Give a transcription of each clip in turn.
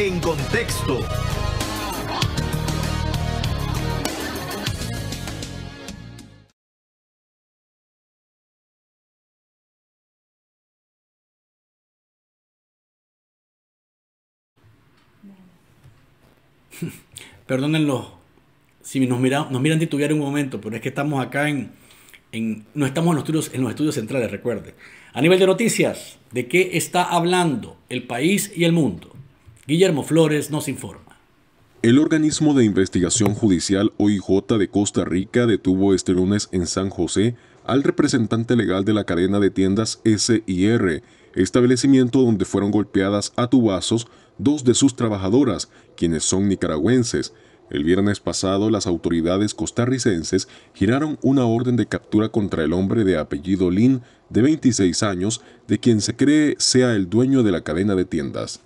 en contexto. Perdónenlo si nos, mira, nos miran titubear un momento, pero es que estamos acá en, en, no estamos en los, estudios, en los estudios centrales, recuerde. A nivel de noticias, ¿de qué está hablando el país y el mundo? Guillermo Flores nos informa. El organismo de investigación judicial OIJ de Costa Rica detuvo este lunes en San José al representante legal de la cadena de tiendas SIR, establecimiento donde fueron golpeadas a tubazos dos de sus trabajadoras, quienes son nicaragüenses. El viernes pasado las autoridades costarricenses giraron una orden de captura contra el hombre de apellido Lin, de 26 años, de quien se cree sea el dueño de la cadena de tiendas.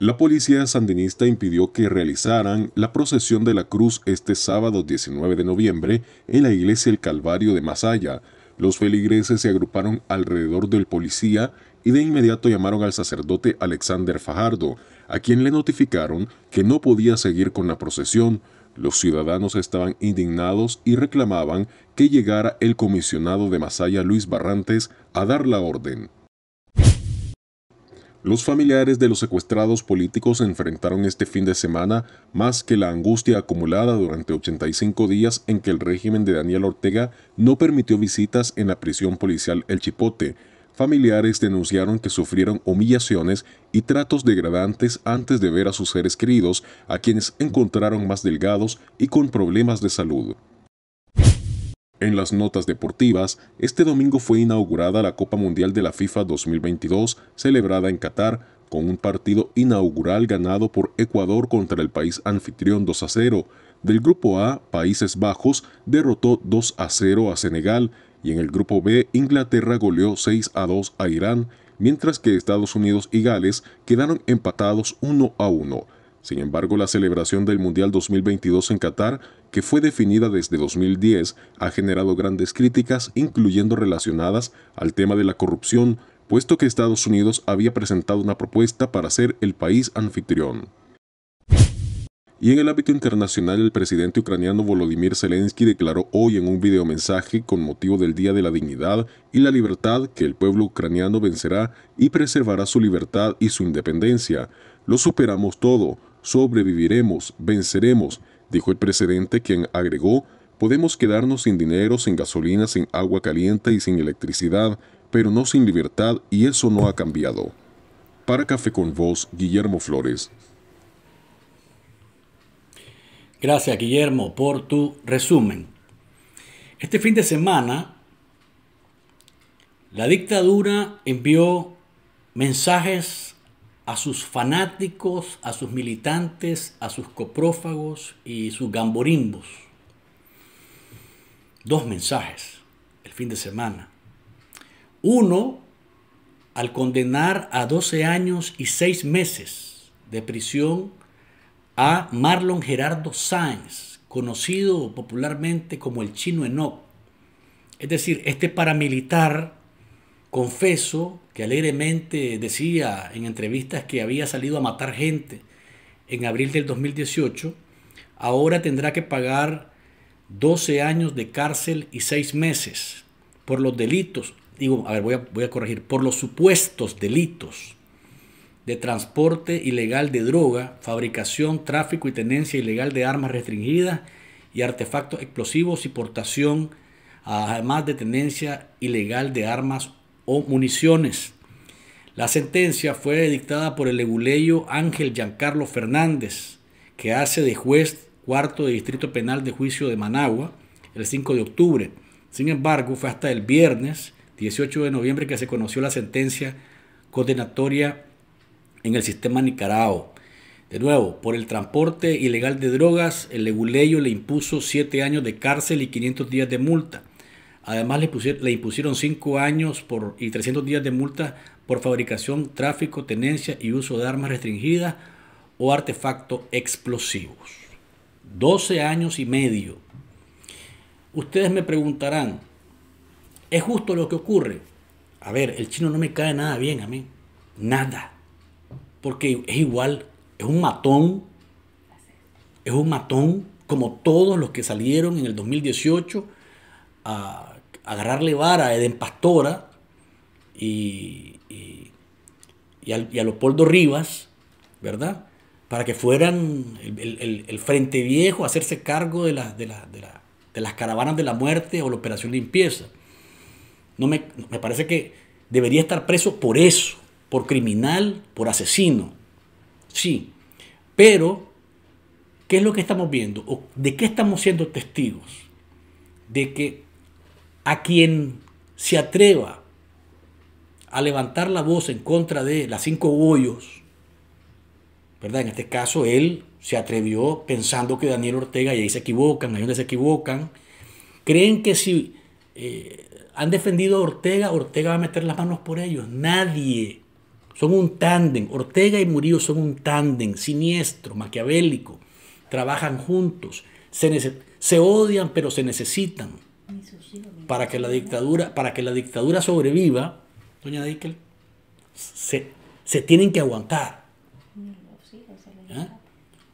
La policía sandinista impidió que realizaran la procesión de la cruz este sábado 19 de noviembre en la iglesia El Calvario de Masaya. Los feligreses se agruparon alrededor del policía y de inmediato llamaron al sacerdote Alexander Fajardo, a quien le notificaron que no podía seguir con la procesión. Los ciudadanos estaban indignados y reclamaban que llegara el comisionado de Masaya Luis Barrantes a dar la orden. Los familiares de los secuestrados políticos enfrentaron este fin de semana más que la angustia acumulada durante 85 días en que el régimen de Daniel Ortega no permitió visitas en la prisión policial El Chipote. Familiares denunciaron que sufrieron humillaciones y tratos degradantes antes de ver a sus seres queridos, a quienes encontraron más delgados y con problemas de salud. En las notas deportivas, este domingo fue inaugurada la Copa Mundial de la FIFA 2022, celebrada en Qatar, con un partido inaugural ganado por Ecuador contra el país anfitrión 2 a 0. Del grupo A, Países Bajos derrotó 2 a 0 a Senegal y en el grupo B, Inglaterra goleó 6 a 2 a Irán, mientras que Estados Unidos y Gales quedaron empatados 1 a 1. Sin embargo, la celebración del Mundial 2022 en Qatar, que fue definida desde 2010, ha generado grandes críticas, incluyendo relacionadas al tema de la corrupción, puesto que Estados Unidos había presentado una propuesta para ser el país anfitrión. Y en el ámbito internacional, el presidente ucraniano Volodymyr Zelensky declaró hoy en un videomensaje con motivo del Día de la Dignidad y la Libertad que el pueblo ucraniano vencerá y preservará su libertad y su independencia. Lo superamos todo, Sobreviviremos, venceremos, dijo el presidente quien agregó, podemos quedarnos sin dinero, sin gasolina, sin agua caliente y sin electricidad, pero no sin libertad y eso no ha cambiado. Para Café con Voz, Guillermo Flores. Gracias Guillermo por tu resumen. Este fin de semana, la dictadura envió mensajes a sus fanáticos, a sus militantes, a sus coprófagos y sus gamborimbos. Dos mensajes el fin de semana. Uno, al condenar a 12 años y 6 meses de prisión a Marlon Gerardo Sáenz, conocido popularmente como el chino Enoch. Es decir, este paramilitar, confeso, que alegremente decía en entrevistas que había salido a matar gente en abril del 2018, ahora tendrá que pagar 12 años de cárcel y 6 meses por los delitos, digo, a ver, voy a, corregir, por los supuestos delitos de transporte ilegal de droga, fabricación, tráfico y tenencia ilegal de armas restringidas y artefactos explosivos y portación, además de tenencia ilegal de armas o municiones. La sentencia fue dictada por el leguleyo Ángel Giancarlo Fernández, que hace de juez cuarto de Distrito Penal de Juicio de Managua el 5 de octubre. Sin embargo, fue hasta el viernes 18 de noviembre que se conoció la sentencia condenatoria en el sistema Nicaragua. De nuevo, por el transporte ilegal de drogas, el leguleyo le impuso 7 años de cárcel y 500 días de multa. Además, le, le impusieron 5 años por, y 300 días de multa por fabricación, tráfico, tenencia y uso de armas restringidas o artefactos explosivos. 12 años y medio. Ustedes me preguntarán, ¿es justo lo que ocurre? A ver, el chino no me cae nada bien a mí. Nada. Porque es igual, es un matón. Es un matón como todos los que salieron en el 2018 agarrarle vara a Eden Pastora y, a, y Rivas, ¿verdad? Para que fueran el, Frente Viejo a hacerse cargo de, de, las caravanas de la muerte o la operación limpieza. No me, me parece que debería estar preso por eso, por criminal, por asesino. Sí, pero ¿qué es lo que estamos viendo? ¿O ¿De qué estamos siendo testigos? De que a quien se atreva a levantar la voz en contra de las cinco bollos, ¿verdad? En este caso, él se atrevió pensando que Daniel Ortega, y ahí se equivocan, ahí donde se equivocan, creen que si eh, han defendido a Ortega, Ortega va a meter las manos por ellos. Nadie. Son un tándem. Ortega y Murillo son un tándem siniestro, maquiavélico. Trabajan juntos. Se, se odian, pero se necesitan para que la dictadura, para que la dictadura sobreviva, doña Dickel, se, tienen que aguantar. ¿Ah?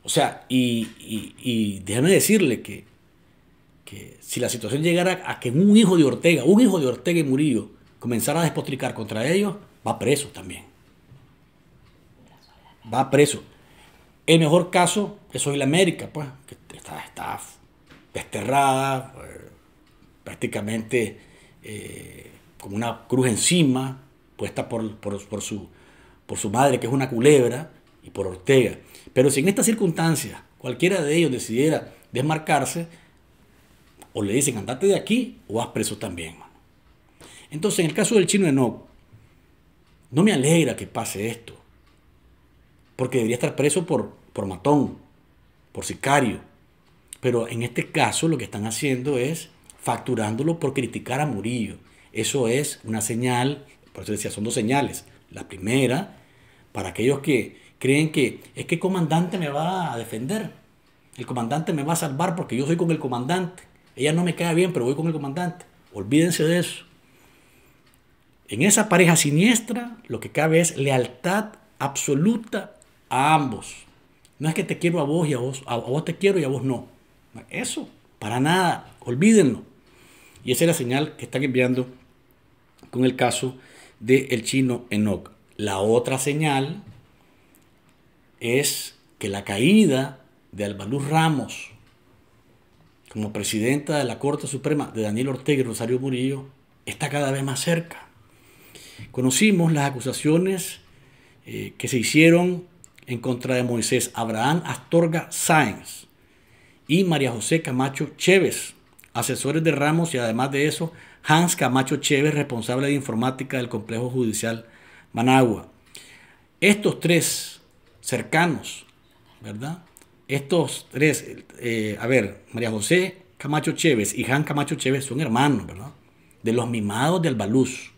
O sea, y, déjame decirle que, si la situación llegara a que un hijo de Ortega, un hijo de Ortega y Murillo, comenzara a despotricar contra ellos, va preso también. Va preso. El mejor caso es hoy la América, pues, que está, está desterrada, pues, prácticamente eh, como una cruz encima, puesta por, su, por su madre, que es una culebra, y por Ortega. Pero si en estas circunstancias cualquiera de ellos decidiera desmarcarse, o le dicen andate de aquí o vas preso también. Entonces, en el caso del chino Enoch, no me alegra que pase esto, porque debería estar preso por, por matón, por sicario. Pero en este caso lo que están haciendo es facturándolo por criticar a Murillo. Eso es una señal, por eso decía, son dos señales. La primera, para aquellos que creen que es que el comandante me va a defender, el comandante me va a salvar porque yo soy con el comandante. Ella no me queda bien, pero voy con el comandante. Olvídense de eso. En esa pareja siniestra lo que cabe es lealtad absoluta a ambos. No es que te quiero a vos y a vos, a vos te quiero y a vos no. Eso, para nada, olvídenlo. Y esa es la señal que están enviando con el caso del el chino Enoch. La otra señal es que la caída de Albaluz Ramos como presidenta de la Corte Suprema de Daniel Ortega y Rosario Murillo está cada vez más cerca. Conocimos las acusaciones eh, que se hicieron en contra de Moisés Abraham Astorga Sáenz y María José Camacho Chévez, asesores de Ramos y además de eso, Hans Camacho Chévez, responsable de informática del Complejo Judicial Managua. Estos tres cercanos, ¿verdad? Estos tres, eh, a ver, María José Camacho Chévez y Hans Camacho Chévez son hermanos, ¿verdad? De los mimados del Baluz.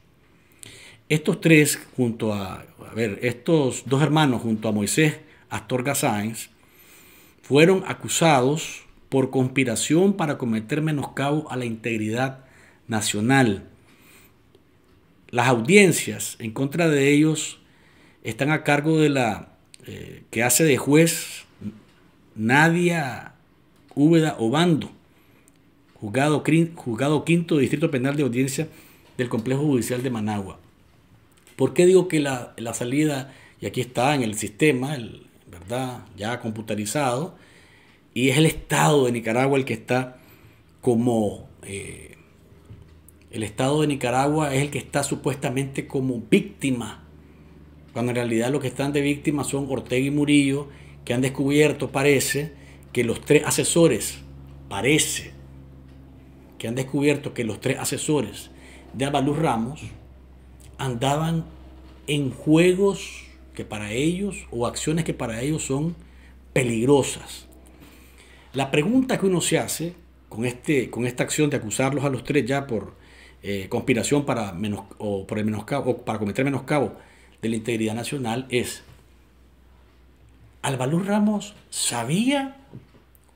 Estos tres, junto a, a ver, estos dos hermanos junto a Moisés Astorga Sáenz, fueron acusados por conspiración para cometer menoscabo a la integridad nacional. Las audiencias en contra de ellos están a cargo de la eh, que hace de juez Nadia Úbeda Obando, juzgado, quinto Distrito Penal de Audiencia del Complejo Judicial de Managua. ¿Por qué digo que la, la salida, y aquí está en el sistema, ¿verdad? ya computarizado, y es el Estado de Nicaragua el que está como... Eh, el Estado de Nicaragua es el que está supuestamente como víctima, cuando en realidad los que están de víctima son Ortega y Murillo, que han descubierto, parece, que los tres asesores, parece, que han descubierto que los tres asesores de Abaluz Ramos andaban en juegos que para ellos o acciones que para ellos son peligrosas. La pregunta que uno se hace con, este, con esta acción de acusarlos a los tres ya por eh, conspiración para, menos, o por el menoscabo, o para cometer menoscabo de la integridad nacional es, ¿Albalú Ramos sabía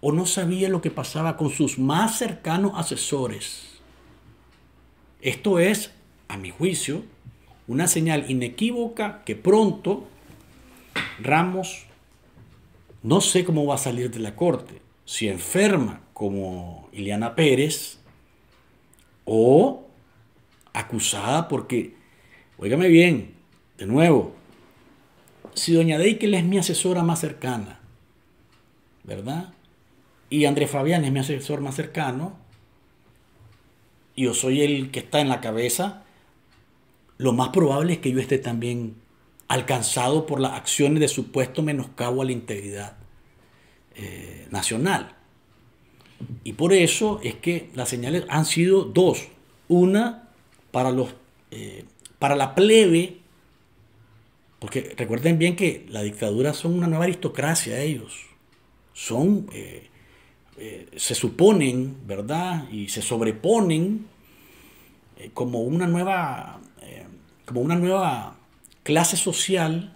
o no sabía lo que pasaba con sus más cercanos asesores? Esto es, a mi juicio, una señal inequívoca que pronto Ramos no sé cómo va a salir de la corte si enferma como Ileana Pérez o acusada porque, oígame bien, de nuevo, si doña Deikel es mi asesora más cercana, ¿verdad? Y Andrés Fabián es mi asesor más cercano, y yo soy el que está en la cabeza, lo más probable es que yo esté también alcanzado por las acciones de supuesto menoscabo a la integridad. Eh, nacional. Y por eso es que las señales han sido dos. Una para, los, eh, para la plebe, porque recuerden bien que la dictadura son una nueva aristocracia ellos. Son, eh, se suponen, ¿verdad? Y se sobreponen como una nueva, como una nueva clase social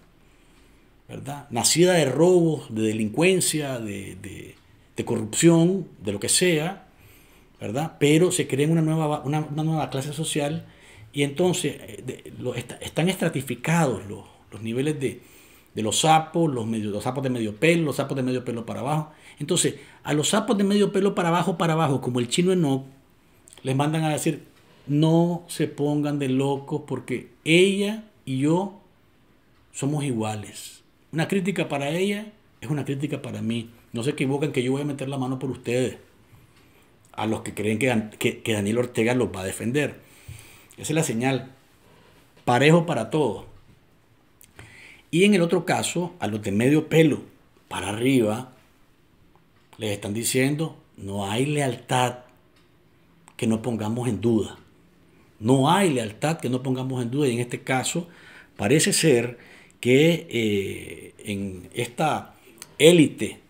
¿verdad? Nacida de robos, de delincuencia, de, corrupción, de lo que sea, ¿verdad? Pero se crea una nueva, una, nueva clase social y entonces eh, están estratificados los, niveles de, los sapos, los, los sapos de medio pelo, los sapos de medio pelo para abajo. Entonces, a los sapos de medio pelo para abajo, para abajo, como el chino no les mandan a decir, no se pongan de locos porque ella y yo somos iguales. Una crítica para ella es una crítica para mí. No se equivoquen que yo voy a meter la mano por ustedes. A los que creen que, que Daniel Ortega los va a defender. Esa es la señal. Parejo para todos. Y en el otro caso, a los de medio pelo para arriba, les están diciendo, no hay lealtad que no pongamos en duda. No hay lealtad que no pongamos en duda. Y en este caso, parece ser que eh, en esta élite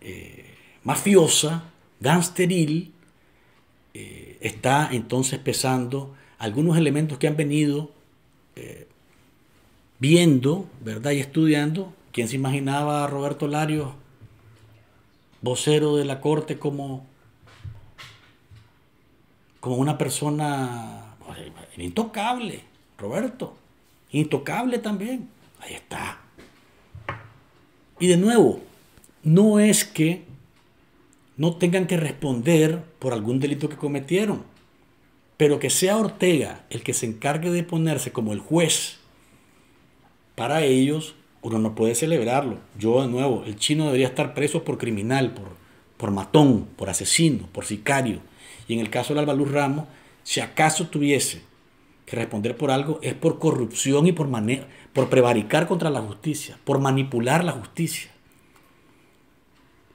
eh, mafiosa, gangsteril, eh, está entonces pesando algunos elementos que han venido viendo, ¿verdad? Y estudiando. ¿Quién se imaginaba a Roberto Lario, vocero de la corte, como, como una persona pues, intocable, Roberto? Intocable también. Ahí está. Y de nuevo, no es que no tengan que responder por algún delito que cometieron, pero que sea Ortega el que se encargue de ponerse como el juez para ellos, uno no puede celebrarlo. Yo de nuevo, el chino debería estar preso por criminal, por, por matón, por asesino, por sicario. Y en el caso del Luz Ramos, si acaso tuviese que responder por algo, es por corrupción y por manera por prevaricar contra la justicia, por manipular la justicia,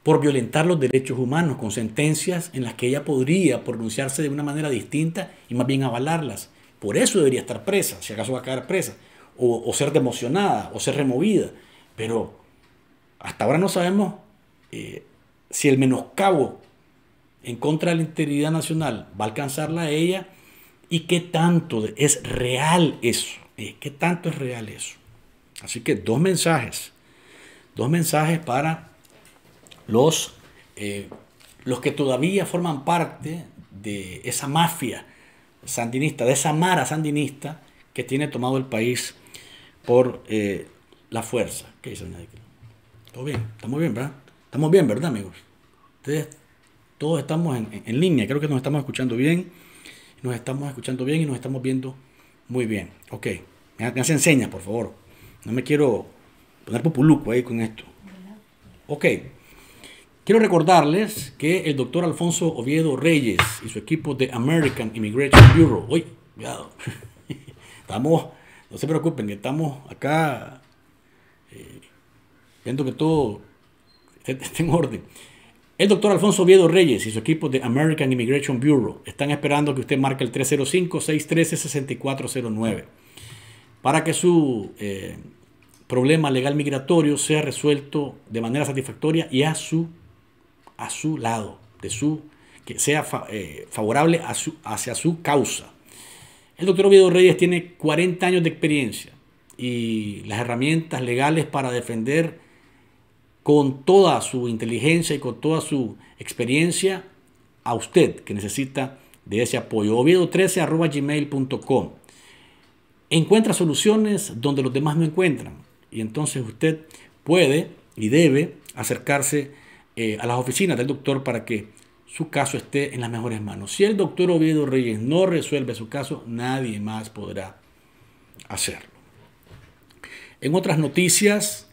por violentar los derechos humanos con sentencias en las que ella podría pronunciarse de una manera distinta y más bien avalarlas. Por eso debería estar presa, si acaso va a quedar presa, o, ser democionada, o ser removida. Pero hasta ahora no sabemos eh, si el menoscabo en contra de la integridad nacional va a alcanzarla a ella y qué tanto es real eso. Eh, ¿Qué tanto es real eso? Así que dos mensajes, dos mensajes para los, eh, los que todavía forman parte de esa mafia sandinista, de esa mara sandinista que tiene tomado el país por eh, la fuerza. ¿Qué Todo bien, estamos bien, ¿verdad? Estamos bien, ¿verdad, amigos? Ustedes, todos estamos en, en, línea, creo que nos estamos escuchando bien, nos estamos escuchando bien y nos estamos viendo muy bien, ok. Me, hacen señas, por favor. No me quiero poner populuco ahí con esto. Ok. Quiero recordarles que el doctor Alfonso Oviedo Reyes y su equipo de American Immigration Bureau. Uy, cuidado. Estamos, no se preocupen, que estamos acá eh, viendo que todo esté en orden. El doctor Alfonso Viedo Reyes y su equipo de American Immigration Bureau están esperando que usted marque el 305-613-6409 para que su eh, problema legal migratorio sea resuelto de manera satisfactoria y a su, a su lado, que sea eh, favorable a su, hacia su causa. El doctor Viedo Reyes tiene 40 años de experiencia y las herramientas legales para defender con toda su inteligencia y con toda su experiencia a usted que necesita de ese apoyo. Oviedo13 Encuentra soluciones donde los demás no encuentran y entonces usted puede y debe acercarse eh, a las oficinas del doctor para que su caso esté en las mejores manos. Si el doctor Oviedo Reyes no resuelve su caso, nadie más podrá hacerlo. En otras noticias,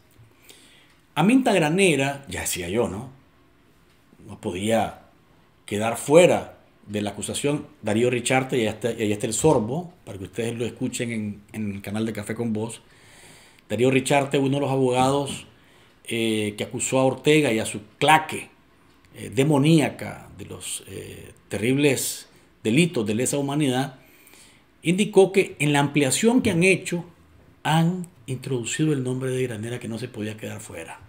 a Minta Granera, ya decía yo, ¿no? No podía quedar fuera de la acusación Darío Richarte, y ahí está, el sorbo, para que ustedes lo escuchen en, el canal de Café con Voz. Darío Richarte, uno de los abogados eh, que acusó a Ortega y a su claque eh, demoníaca de los eh, terribles delitos de lesa humanidad, indicó que en la ampliación que han hecho han introducido el nombre de Granera que no se podía quedar fuera.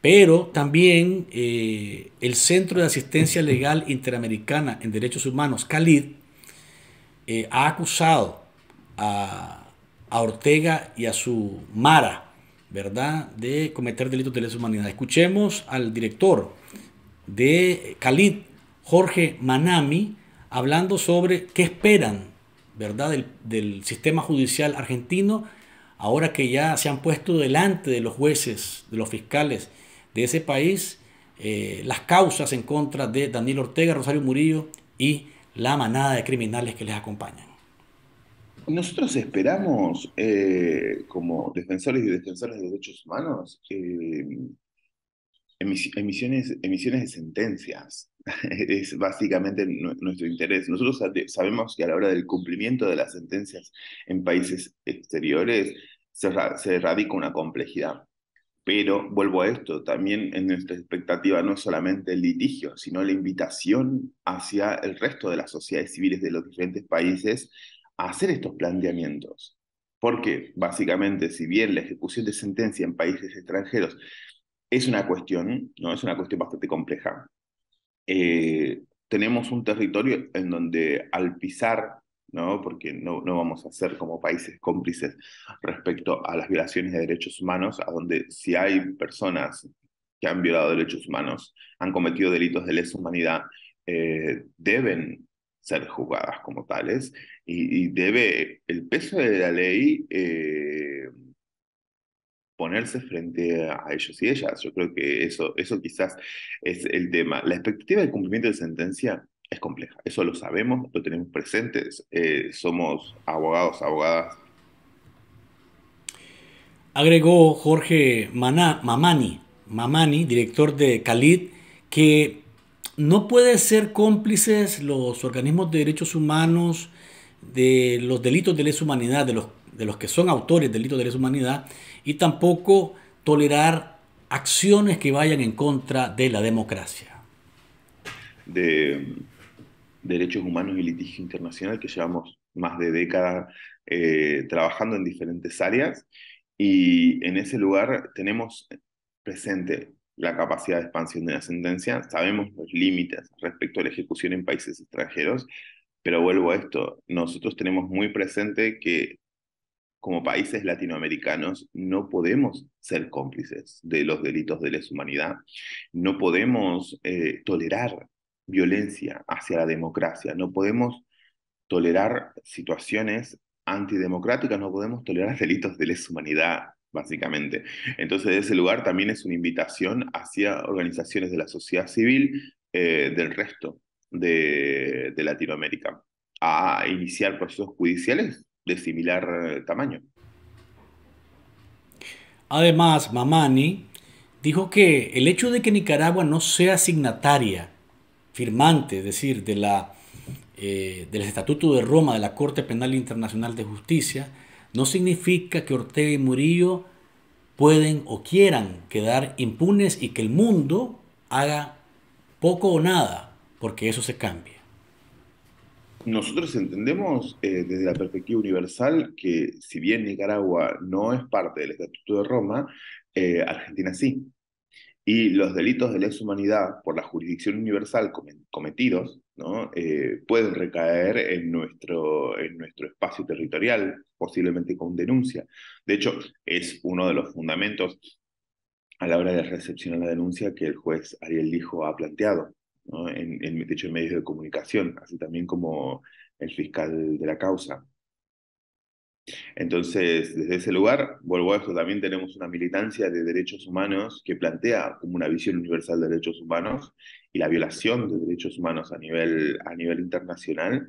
Pero también eh, el Centro de Asistencia Legal Interamericana en Derechos Humanos, Calid, eh, ha acusado a, Ortega y a su Mara, ¿verdad?, de cometer delitos de lesa humanidad. Escuchemos al director de Calid, Jorge Manami, hablando sobre qué esperan, ¿verdad?, del, del sistema judicial argentino ahora que ya se han puesto delante de los jueces, de los fiscales de ese país, eh, las causas en contra de Daniel Ortega, Rosario Murillo y la manada de criminales que les acompañan. Nosotros esperamos, eh, como defensores y defensores de derechos humanos, eh, emisiones, emisiones de sentencias. es básicamente nuestro interés. Nosotros sabemos que a la hora del cumplimiento de las sentencias en países exteriores, se, se radica una complejidad. Pero vuelvo a esto, también en nuestra expectativa no solamente el litigio, sino la invitación hacia el resto de las sociedades civiles de los diferentes países a hacer estos planteamientos. Porque básicamente, si bien la ejecución de sentencia en países extranjeros es una cuestión, ¿no? es una cuestión bastante compleja, eh, tenemos un territorio en donde al pisar ¿no? porque no, no vamos a ser como países cómplices respecto a las violaciones de derechos humanos, a donde si hay personas que han violado derechos humanos, han cometido delitos de lesa humanidad, eh, deben ser juzgadas como tales y, debe el peso de la ley eh, ponerse frente a ellos y ellas. Yo creo que eso, quizás es el tema. La expectativa de cumplimiento de sentencia es compleja. Eso lo sabemos, lo tenemos presentes, eh, somos abogados, abogadas. Agregó Jorge Mamani, Mamani, director de Khalid, que no puede ser cómplices los organismos de derechos humanos de los delitos de lesa humanidad, de los, de los que son autores de delitos de lesa humanidad, y tampoco tolerar acciones que vayan en contra de la democracia. De, derechos humanos y litigio internacional que llevamos más de décadas eh, trabajando en diferentes áreas y en ese lugar tenemos presente la capacidad de expansión de la sentencia, sabemos los límites respecto a la ejecución en países extranjeros, pero vuelvo a esto, nosotros tenemos muy presente que como países latinoamericanos no podemos ser cómplices de los delitos de lesa humanidad, no podemos eh, tolerar violencia hacia la democracia. No podemos tolerar situaciones antidemocráticas, no podemos tolerar delitos de lesa humanidad, básicamente. Entonces, ese lugar también es una invitación hacia organizaciones de la sociedad civil eh, del resto de, de Latinoamérica a iniciar procesos judiciales de similar tamaño. Además, Mamani dijo que el hecho de que Nicaragua no sea signataria firmante, es decir, de la, eh, del Estatuto de Roma de la Corte Penal Internacional de Justicia, no significa que Ortega y Murillo pueden o quieran quedar impunes y que el mundo haga poco o nada, porque eso se cambia. Nosotros entendemos eh, desde la perspectiva universal que si bien Nicaragua no es parte del Estatuto de Roma, eh, Argentina sí y los delitos de lesa humanidad por la jurisdicción universal cometidos ¿no? Eh, pueden recaer en nuestro, en nuestro espacio territorial, posiblemente con denuncia. De hecho, es uno de los fundamentos a la hora de recepcionar la denuncia que el juez Ariel Lijo ha planteado, en, en medios de comunicación, así también como el fiscal de la causa, entonces, desde ese lugar, vuelvo a esto, también tenemos una militancia de derechos humanos que plantea como una visión universal de derechos humanos y la violación de derechos humanos a nivel, a nivel internacional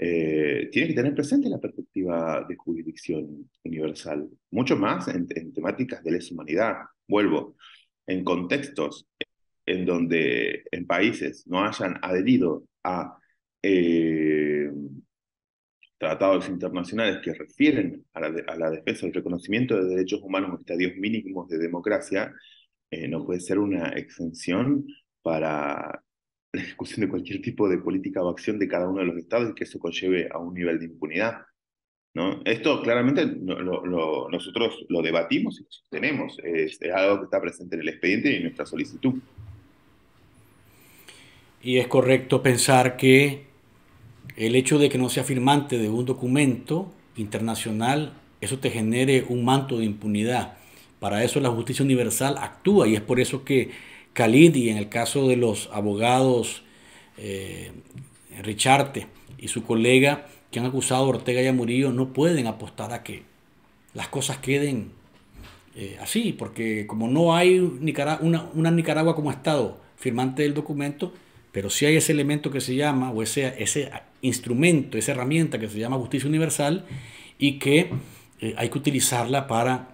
eh, tiene que tener presente la perspectiva de jurisdicción universal, mucho más en, temáticas de les humanidad. Vuelvo, en contextos en donde en países no hayan adherido a... Eh, tratados internacionales que refieren a la, defensa del reconocimiento de derechos humanos o estadios mínimos de democracia, eh, no puede ser una exención para la ejecución de cualquier tipo de política o acción de cada uno de los estados y que eso conlleve a un nivel de impunidad. ¿no? Esto claramente nosotros lo debatimos y lo sostenemos. Es, es algo que está presente en el expediente y en nuestra solicitud. Y es correcto pensar que el hecho de que no sea firmante de un documento internacional, eso te genere un manto de impunidad. Para eso la justicia universal actúa y es por eso que Khalid y en el caso de los abogados eh, Richarte y su colega que han acusado a Ortega y a Murillo no pueden apostar a que las cosas queden eh, así, porque como no hay Nicaragua, una Nicaragua como Estado firmante del documento, pero si hay ese elemento que se llama, o ese, ese instrumento, esa herramienta que se llama justicia universal y que eh, hay que utilizarla para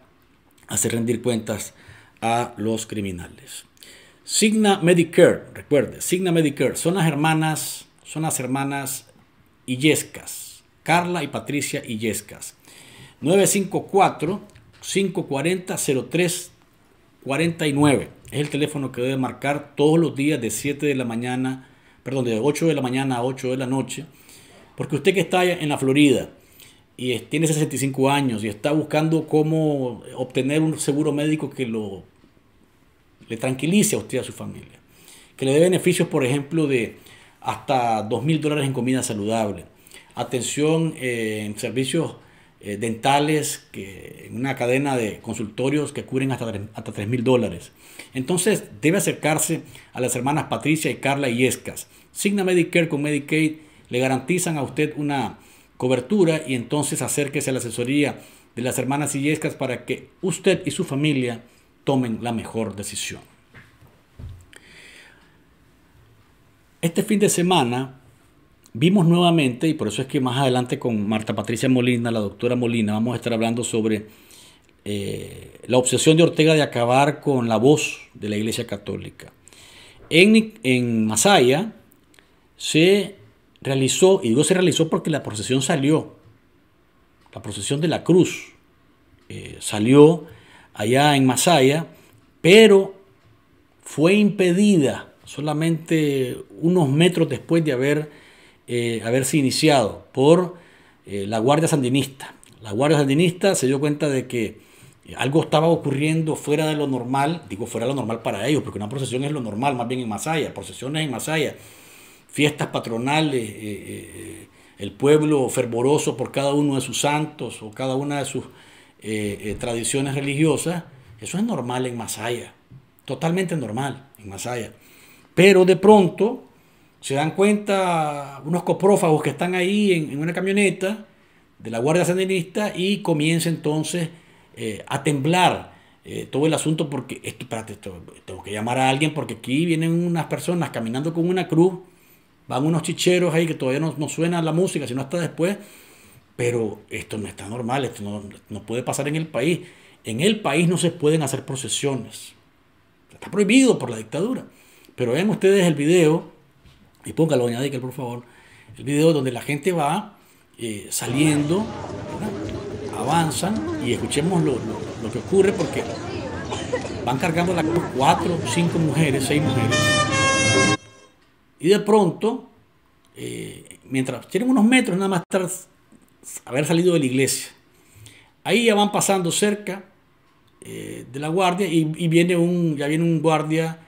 hacer rendir cuentas a los criminales. Signa Medicare, recuerde, Signa Medicare son las hermanas, son las hermanas Illescas, Carla y Patricia Illescas. 954 540 0349. Es el teléfono que debe marcar todos los días de 7 de la mañana, perdón, de 8 de la mañana a 8 de la noche. Porque usted que está en la Florida y tiene 65 años y está buscando cómo obtener un seguro médico que le tranquilice a usted y a su familia, que le dé beneficios, por ejemplo, de hasta 2.000 mil dólares en comida saludable, atención eh, en servicios eh, dentales, que, una cadena de consultorios que cubren hasta, hasta 3 mil dólares. Entonces debe acercarse a las hermanas Patricia y Carla Yescas. Signa Medicare con Medicaid le garantizan a usted una cobertura y entonces acérquese a la asesoría de las hermanas yescas para que usted y su familia tomen la mejor decisión. Este fin de semana Vimos nuevamente, y por eso es que más adelante con Marta Patricia Molina, la doctora Molina, vamos a estar hablando sobre eh, la obsesión de Ortega de acabar con la voz de la Iglesia Católica. En, en Masaya se realizó, y digo se realizó porque la procesión salió, la procesión de la cruz eh, salió allá en Masaya, pero fue impedida solamente unos metros después de haber eh, haberse iniciado por eh, la Guardia Sandinista. La Guardia Sandinista se dio cuenta de que eh, algo estaba ocurriendo fuera de lo normal, digo fuera de lo normal para ellos, porque una procesión es lo normal, más bien en Masaya, procesiones en Masaya, fiestas patronales, el pueblo fervoroso por cada uno de sus santos o cada una de sus tradiciones religiosas, eso es normal en Masaya, totalmente normal en Masaya. Pero de pronto se dan cuenta unos coprófagos que están ahí en, una camioneta de la Guardia Sandinista y comienza entonces eh, a temblar eh, todo el asunto porque, esto, tengo que llamar a alguien porque aquí vienen unas personas caminando con una cruz, van unos chicheros ahí que todavía no, no suena la música, sino hasta después, pero esto no está normal, esto no, no puede pasar en el país. En el país no se pueden hacer procesiones. Está prohibido por la dictadura. Pero vean ustedes el video y póngalo, doña que por favor, el video donde la gente va eh, saliendo, avanzan y escuchemos lo, lo, que ocurre porque van cargando la cuatro, cinco mujeres, seis mujeres. Y de pronto, eh, mientras tienen unos metros nada más tras haber salido de la iglesia, ahí ya van pasando cerca eh, de la guardia y, viene un, ya viene un guardia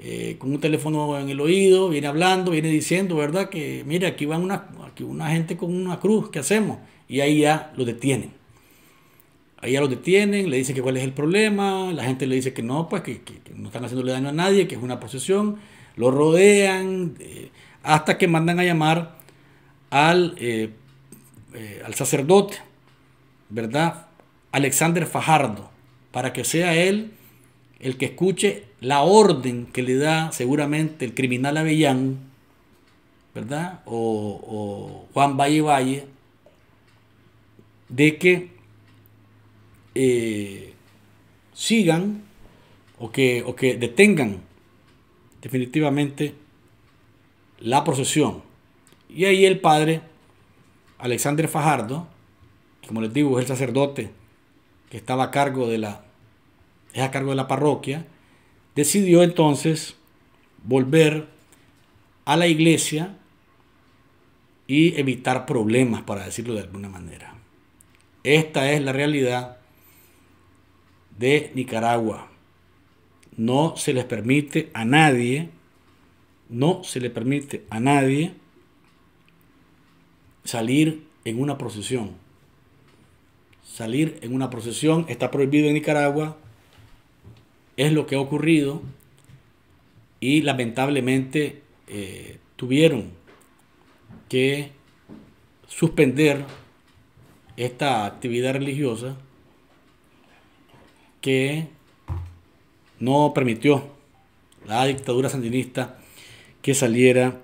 eh, con un teléfono en el oído, viene hablando, viene diciendo, ¿verdad? Que mire aquí va una, una gente con una cruz, ¿qué hacemos? Y ahí ya lo detienen. Ahí ya lo detienen, le dicen que cuál es el problema, la gente le dice que no, pues que, no están haciéndole daño a nadie, que es una posesión, lo rodean, eh, hasta que mandan a llamar al, eh, al sacerdote, ¿verdad? Alexander Fajardo, para que sea él el que escuche la orden que le da seguramente el criminal Avellán, ¿verdad? O, o Juan Valle Valle, de que eh, sigan o que, o que detengan definitivamente la procesión. Y ahí el padre Alexander Fajardo, como les digo, es el sacerdote que estaba a cargo de la, es a cargo de la parroquia, decidió entonces volver a la iglesia y evitar problemas, para decirlo de alguna manera. Esta es la realidad de Nicaragua. No se les permite a nadie, no se le permite a nadie salir en una procesión. Salir en una procesión está prohibido en Nicaragua es lo que ha ocurrido y lamentablemente eh, tuvieron que suspender esta actividad religiosa que no permitió la dictadura sandinista que saliera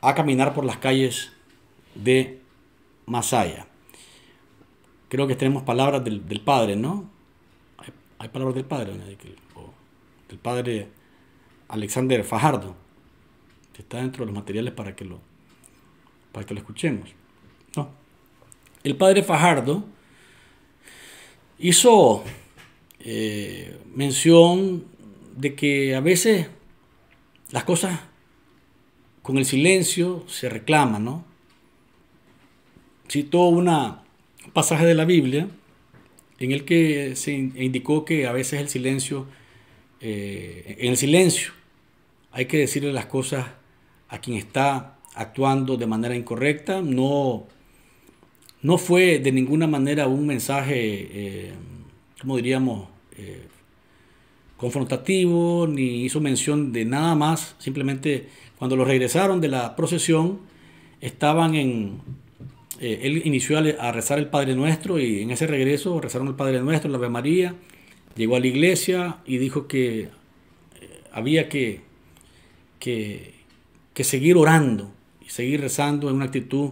a caminar por las calles de Masaya. Creo que tenemos palabras del padre, ¿no? hay palabras del padre, el padre Alexander Fajardo, que está dentro de los materiales para que lo, para que lo escuchemos. No. El padre Fajardo hizo eh, mención de que a veces las cosas con el silencio se reclaman, ¿no? Citó una, un pasaje de la Biblia en el que se e indicó que a veces el silencio, eh, en el silencio, hay que decirle las cosas a quien está actuando de manera incorrecta. No, no fue de ninguna manera un mensaje, eh, como diríamos, eh, confrontativo, ni hizo mención de nada más. Simplemente cuando lo regresaron de la procesión, estaban en, eh, él inició a, rezar el Padre Nuestro y en ese regreso rezaron el Padre Nuestro, la Ave María, llegó a la iglesia y dijo que eh, había que, que, seguir orando y seguir rezando en una actitud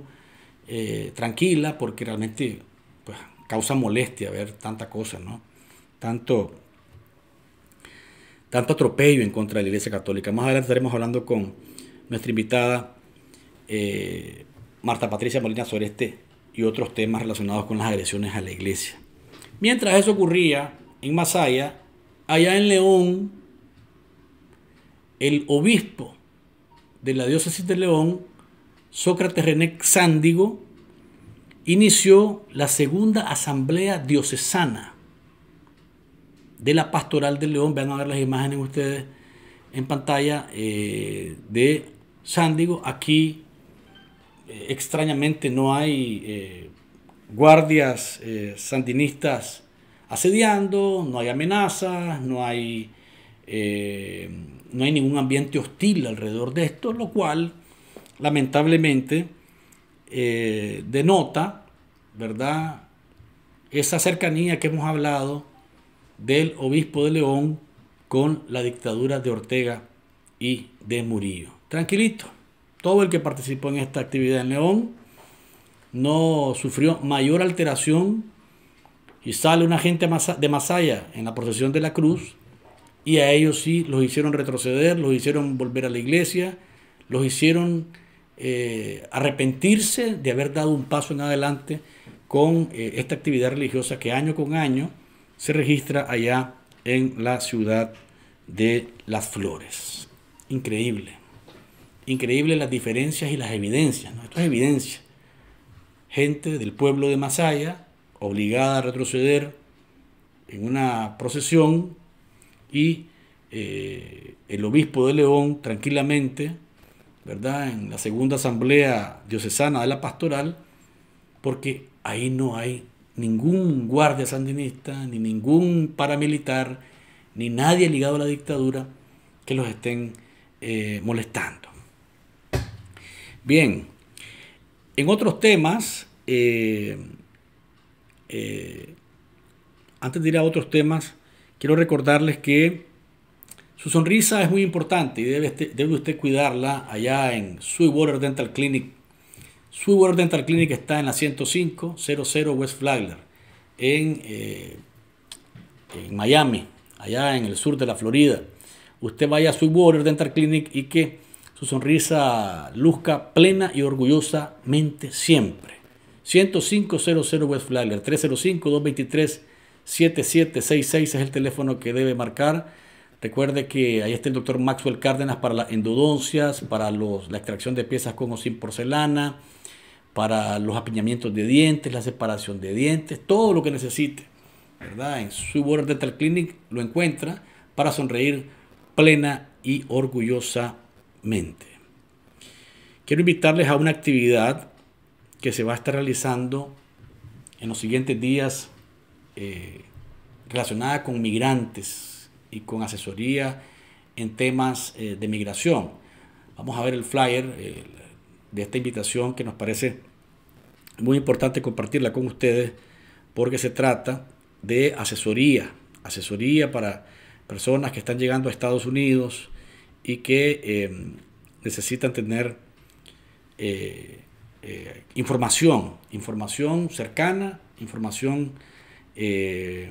eh, tranquila porque realmente pues, causa molestia ver tanta cosa, ¿no? Tanto, tanto atropello en contra de la Iglesia Católica. Más adelante estaremos hablando con nuestra invitada. Marta Patricia Molina Soreste y otros temas relacionados con las agresiones a la iglesia. Mientras eso ocurría en Masaya, allá en León, el obispo de la diócesis de León, Sócrates René Sándigo, inició la segunda asamblea diocesana de la pastoral de León. Vean a ver las imágenes ustedes en pantalla eh, de Sándigo. Aquí eh, extrañamente no hay eh, guardias eh, sandinistas asediando, no hay amenazas, no hay, no hay ningún ambiente hostil alrededor de esto, lo cual lamentablemente denota, ¿verdad? Esa cercanía que hemos hablado del obispo de León con la dictadura de Ortega y de Murillo. Tranquilito, todo el que participó en esta actividad en León no sufrió mayor alteración y sale una gente de Masaya en la procesión de la cruz y a ellos sí los hicieron retroceder, los hicieron volver a la iglesia, los hicieron eh, arrepentirse de haber dado un paso en adelante con eh, esta actividad religiosa que año con año se registra allá en la ciudad de Las Flores. Increíble increíbles las diferencias y las evidencias. ¿no? Esto es evidencia. Gente del pueblo de Masaya, obligada a retroceder en una procesión y eh, el obispo de León tranquilamente, ¿verdad? En la segunda asamblea diocesana de la pastoral, porque ahí no hay ningún guardia sandinista, ni ningún paramilitar, ni nadie ligado a la dictadura que los estén eh, molestando. Bien, en otros temas, eh, eh, antes de ir a otros temas, quiero recordarles que su sonrisa es muy importante y debe, este, debe usted cuidarla allá en Sweetwater Dental Clinic. Sweetwater Dental Clinic está en la 10500 West Flagler, en, eh, en Miami, allá en el sur de la Florida. Usted vaya a Sweetwater Dental Clinic y que su sonrisa luzca plena y orgullosamente siempre. 10500 West Flagler, 305-223-7766 es el teléfono que debe marcar. Recuerde que ahí está el doctor Maxwell Cárdenas para las endodoncias, para los, la extracción de piezas con o sin porcelana, para los apiñamientos de dientes, la separación de dientes, todo lo que necesite. ¿verdad? En World Dental Clinic lo encuentra para sonreír plena y orgullosamente mente. Quiero invitarles a una actividad que se va a estar realizando en los siguientes días eh, relacionada con migrantes y con asesoría en temas eh, de migración. Vamos a ver el flyer eh, de esta invitación que nos parece muy importante compartirla con ustedes porque se trata de asesoría, asesoría para personas que están llegando a Estados Unidos, y que em, necesitan tener eh, eh, información, información cercana, información eh,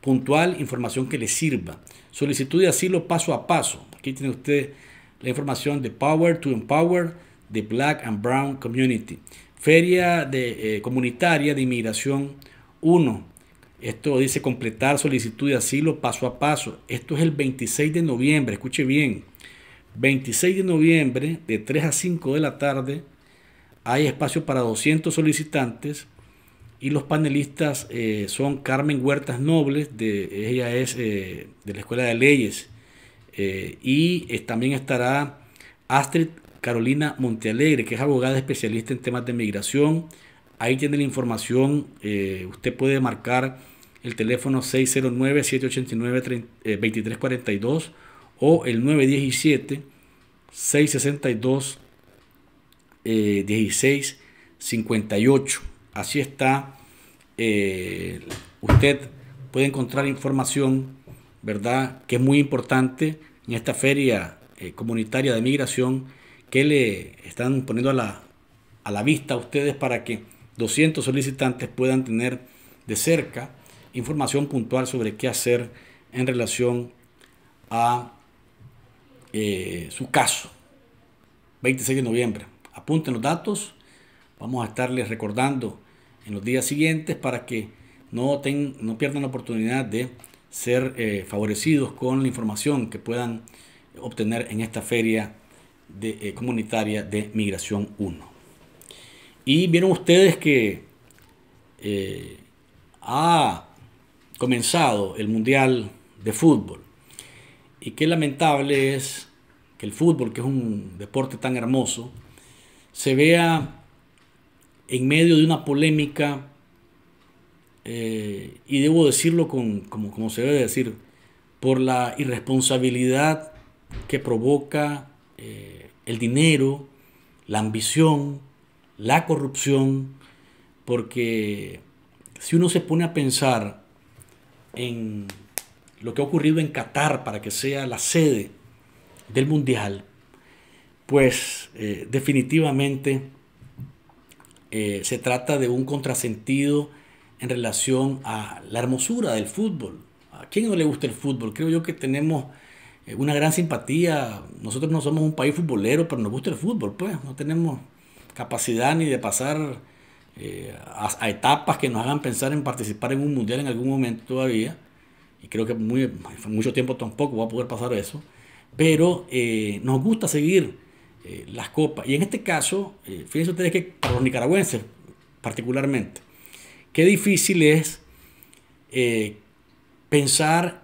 puntual, información que les sirva. Solicitud de asilo paso a paso. Aquí tiene usted la información de Power to Empower, the Black and Brown Community. Feria de, comunitaria de inmigración 1 esto dice completar solicitud de asilo paso a paso. Esto es el 26 de noviembre, escuche bien. 26 de noviembre, de 3 a 5 de la tarde, hay espacio para 200 solicitantes y los panelistas eh, son Carmen Huertas Nobles, de, ella es eh, de la Escuela de Leyes, eh, y también estará Astrid Carolina Montealegre, que es abogada especialista en temas de migración. Ahí tiene la información, usted puede marcar el teléfono 609-789-2342 eh, o el 917-662-1658. Eh, Así está. Eh, usted puede encontrar información, ¿verdad? Que es muy importante en esta feria comunitaria de migración que le están poniendo a la, a la vista a ustedes para que 200 solicitantes puedan tener de cerca información puntual sobre qué hacer en relación a eh, su caso. 26 de noviembre. Apunten los datos. Vamos a estarles recordando en los días siguientes para que no, no pierdan la oportunidad de ser eh, favorecidos con la información que puedan obtener en esta feria eh, comunitaria de Migración 1. Y vieron ustedes que eh, ha comenzado el Mundial de Fútbol. Y qué lamentable es que el fútbol, que es un deporte tan hermoso, se vea en medio de una polémica, eh, y debo decirlo como, se debe decir, por la irresponsabilidad que provoca eh, el dinero, la ambición, la corrupción, porque si uno se pone a pensar en lo que ha ocurrido en Qatar para que sea la sede del Mundial, pues eh, definitivamente eh, se trata de un contrasentido en relación a la hermosura del fútbol. ¿A quién no le gusta el fútbol? Creo yo que tenemos eh, una gran simpatía. Nosotros no somos un país futbolero, pero nos gusta el fútbol, pues. No tenemos capacidad ni de pasar eh, a, etapas que nos hagan pensar en participar en un mundial en algún momento todavía. Y creo que muy, mucho tiempo tampoco va a poder pasar eso. Pero eh, nos gusta seguir eh, las copas. Y en este caso, fíjense ustedes que para los nicaragüenses particularmente, qué difícil es pensar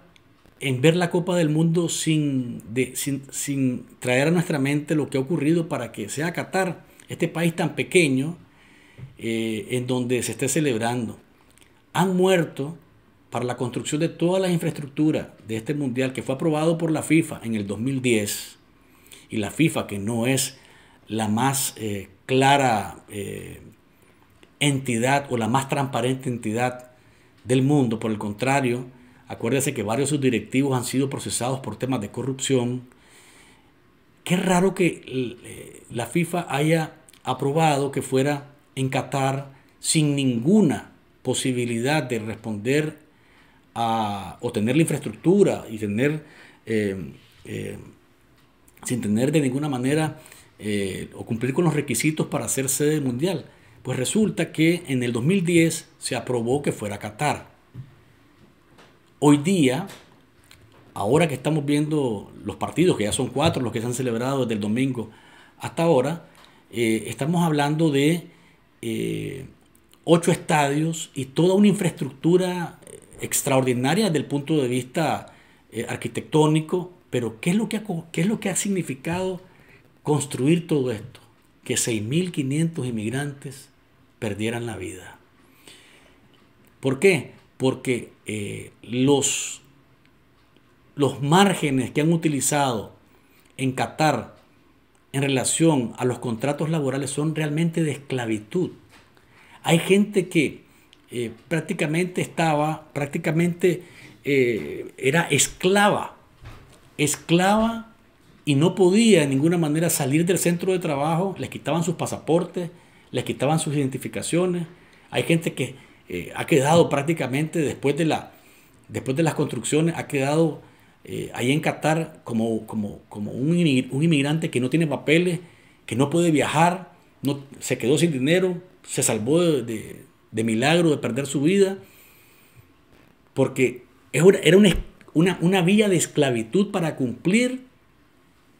en ver la Copa del Mundo sin, sin, sin traer a nuestra mente lo que ha ocurrido para que sea Qatar, este país tan pequeño, eh, en donde se esté celebrando. Han muerto para la construcción de toda la infraestructura de este mundial que fue aprobado por la FIFA en el 2010 y la FIFA que no es la más eh, clara eh, entidad o la más transparente entidad del mundo, por el contrario, acuérdese que varios de sus directivos han sido procesados por temas de corrupción. Qué raro que la FIFA haya aprobado que fuera en Qatar sin ninguna posibilidad de responder a, o tener la infraestructura y tener, eh, eh, sin tener de ninguna manera eh, o cumplir con los requisitos para ser sede mundial. Pues resulta que en el 2010 se aprobó que fuera Qatar. Hoy día, ahora que estamos viendo los partidos, que ya son cuatro los que se han celebrado desde el domingo hasta ahora, estamos hablando de eh, ocho estadios y toda una infraestructura extraordinaria desde el punto de vista eh, arquitectónico, pero ¿qué es, lo que ha, ¿qué es lo que ha significado construir todo esto? Que 6.500 inmigrantes perdieran la vida. ¿Por qué? Porque eh, los, los márgenes que han utilizado en Qatar en relación a los contratos laborales son realmente de esclavitud. Hay gente que eh, prácticamente estaba, prácticamente eh, era esclava, esclava y no podía de ninguna manera salir del centro de trabajo, les quitaban sus pasaportes, les quitaban sus identificaciones. Hay gente que eh, ha quedado prácticamente después de, la, después de las construcciones, ha quedado eh, ahí en Qatar como, un, inmigrante que no tiene papeles, que no puede viajar, no, se quedó sin dinero, se salvó de, milagro, de perder su vida, porque era una, vía de esclavitud para cumplir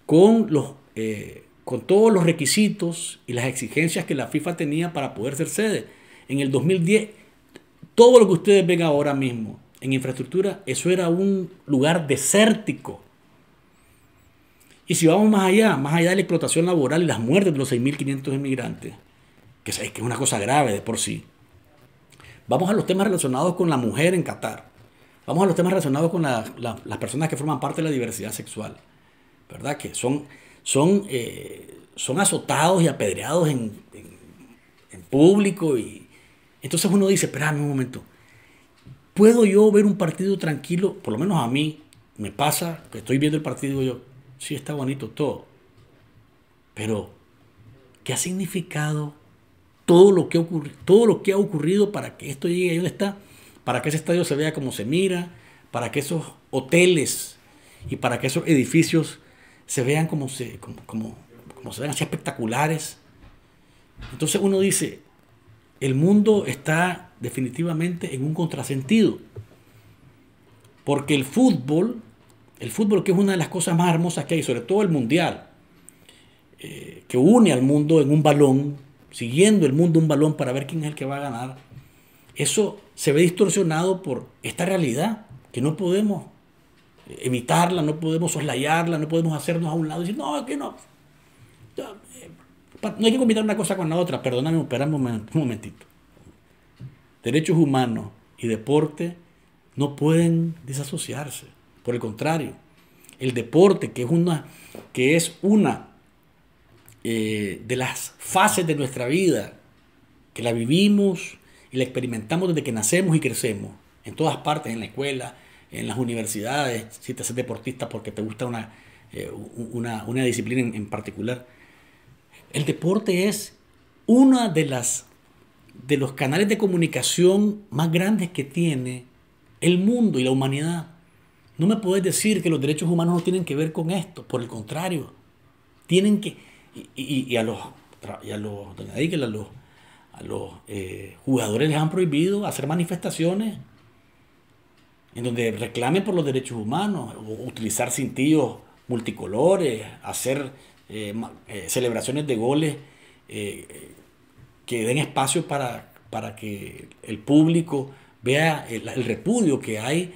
con, los, eh, con todos los requisitos y las exigencias que la FIFA tenía para poder ser sede. En el 2010, todo lo que ustedes ven ahora mismo, en infraestructura, eso era un lugar desértico. Y si vamos más allá, más allá de la explotación laboral y las muertes de los 6.500 inmigrantes, que es una cosa grave de por sí, vamos a los temas relacionados con la mujer en Qatar, vamos a los temas relacionados con las personas que forman parte de la diversidad sexual, ¿verdad? Que son, son, eh, son azotados y apedreados en, público y entonces uno dice, espera un momento, ¿Puedo yo ver un partido tranquilo? Por lo menos a mí me pasa que estoy viendo el partido y yo, sí está bonito todo, pero ¿qué ha significado todo lo que, todo lo que ha ocurrido para que esto llegue a donde está? Para que ese estadio se vea como se mira, para que esos hoteles y para que esos edificios se vean como se, como, se vean así espectaculares. Entonces uno dice, el mundo está definitivamente en un contrasentido. Porque el fútbol, el fútbol que es una de las cosas más hermosas que hay, sobre todo el mundial, eh, que une al mundo en un balón, siguiendo el mundo un balón para ver quién es el que va a ganar, eso se ve distorsionado por esta realidad que no podemos evitarla, no podemos soslayarla, no podemos hacernos a un lado y decir, no, que no. No hay que combinar una cosa con la otra, perdóname, esperame un momentito. Derechos humanos y deporte no pueden desasociarse. Por el contrario, el deporte, que es una, que es una eh, de las fases de nuestra vida, que la vivimos y la experimentamos desde que nacemos y crecemos, en todas partes, en la escuela, en las universidades, si te haces deportista porque te gusta una, eh, disciplina en particular el deporte es uno de, de los canales de comunicación más grandes que tiene el mundo y la humanidad. No me puedes decir que los derechos humanos no tienen que ver con esto, por el contrario, tienen que, y, a los, a los, a eh, los jugadores les han prohibido hacer manifestaciones en donde reclamen por los derechos humanos, utilizar cintillos multicolores, hacer eh, eh, celebraciones de goles eh, que den espacio para, para que el público vea el, repudio que hay